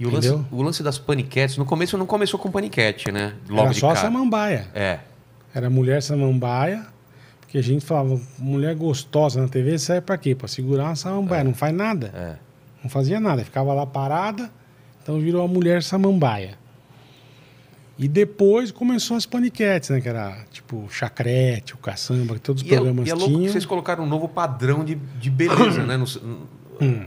E o lance, o lance, das paniquetes, no começo não começou com paniquete, né? Logo Era só de cara. samambaia. É. Era mulher samambaia, porque a gente falava, mulher gostosa na TV serve é para quê? Para segurar uma samambaia, é. não faz nada. É. Não fazia nada, ficava lá parada, então virou a mulher samambaia. E depois começou as paniquetes, né? Que era tipo chacrete, o caçamba, que todos os e é programas é, e é louco tinham. Que vocês colocaram um novo padrão de, de beleza, né? No, hum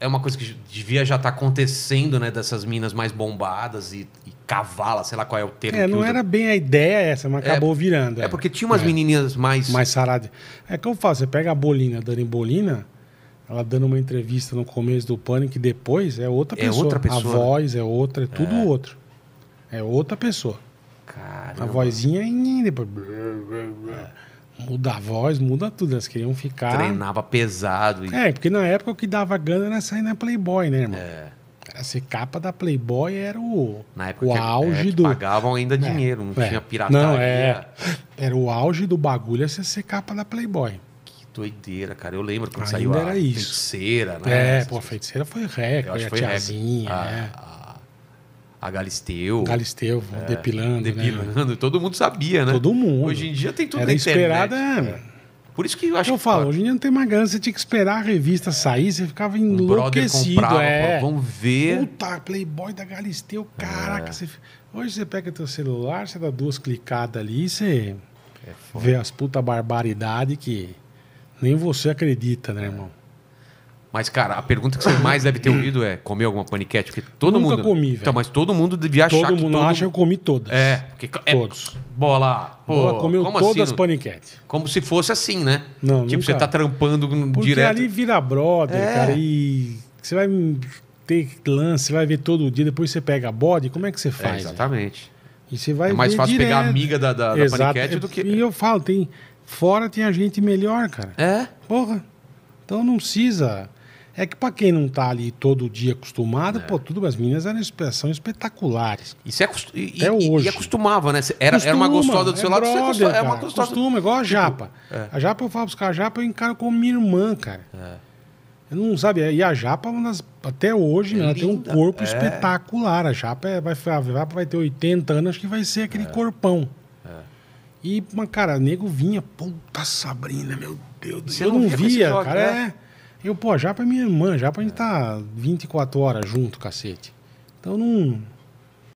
é uma coisa que devia já estar tá acontecendo, né? Dessas minas mais bombadas e, e cavala, sei lá qual é o termo. É, não era bem a ideia essa, mas é, acabou virando. É, é. porque tinha umas é. menininhas mais. Mais saradas. É que eu falo, você pega a Bolina, dando em Bolina, ela dando uma entrevista no começo do Pânico e depois é outra é pessoa. É outra pessoa. A né? voz é outra, é tudo é. outro. É outra pessoa. Caramba. A vozinha é. Depois... Muda a voz, muda tudo. Elas queriam ficar. Treinava pesado. E... É, porque na época o que dava gana era sair na Playboy, né, irmão? É. Era ser capa da Playboy era o, na época o que, é, auge é, do. Pagavam ainda é, dinheiro, não é, tinha pirataria. Não, é, era o auge do bagulho era ser capa da Playboy. Que doideira, cara. Eu lembro quando ainda saiu a isso. feiticeira, né? É, por pô, a feiticeira foi recorde, a tiazinha, né? a, né? a Galisteu. Galisteu, é, depilando. Né? Depilando. Né? Todo mundo sabia, né? Todo mundo. Hoje em dia tem tudo Era na internet. Esperada, é, é. Por isso que eu acho eu que. Eu falo, hoje em dia não tem mais grana, você tinha que esperar a revista sair, você ficava enlouquecido. Um comprava, é. Vamos ver. Puta, Playboy da Galisteu, caraca. É. Você... Hoje você pega teu celular, você dá duas clicadas ali, você é vê as puta barbaridade que nem você acredita, né, irmão? Mas, cara, a pergunta que você mais deve ter ouvido é: comer alguma paniquete? Porque todo Nunca mundo. Nunca comi, velho. Então, mas todo mundo devia achar todo que. Mundo todo acha que eu comi todas. É, porque. É, todos. Bola. Pô, bola comeu todas assim, as paniquetes. Como se fosse assim, né? Não, Tipo, nunca. você tá trampando porque direto. Porque ali vira brother, é. cara, e. Você vai ter lance, você vai ver todo dia, depois você pega bode, como é que você é, faz? É, exatamente. Né? E você vai. É mais fácil direto. pegar a amiga da, da, da paniquete do que. E eu falo, tem. Fora tem a gente melhor, cara. É? Porra. Então não precisa é que para quem não tá ali todo dia acostumado, é. pô, tudo, as meninas eram expressão espetaculares. Isso é e, Até hoje. E acostumava, né? Era, Costuma, era uma gostosa do é seu é lado, brother, você é uma gostosa. Costuma, igual a tipo, japa. É. A japa eu falo pros caras, a japa eu encaro como minha irmã, cara. É. Eu não sabe, e a japa, é até hoje, é né, ela tem um corpo é. espetacular. A japa, vai, a japa vai ter 80 anos, acho que vai ser aquele corpão. E, uma cara, nego vinha, puta Sabrina, meu Deus do céu. Eu não, não via, via cara. Né? É. Eu, pô, já pra é minha irmã, já a gente tá 24 horas junto, cacete. Então não.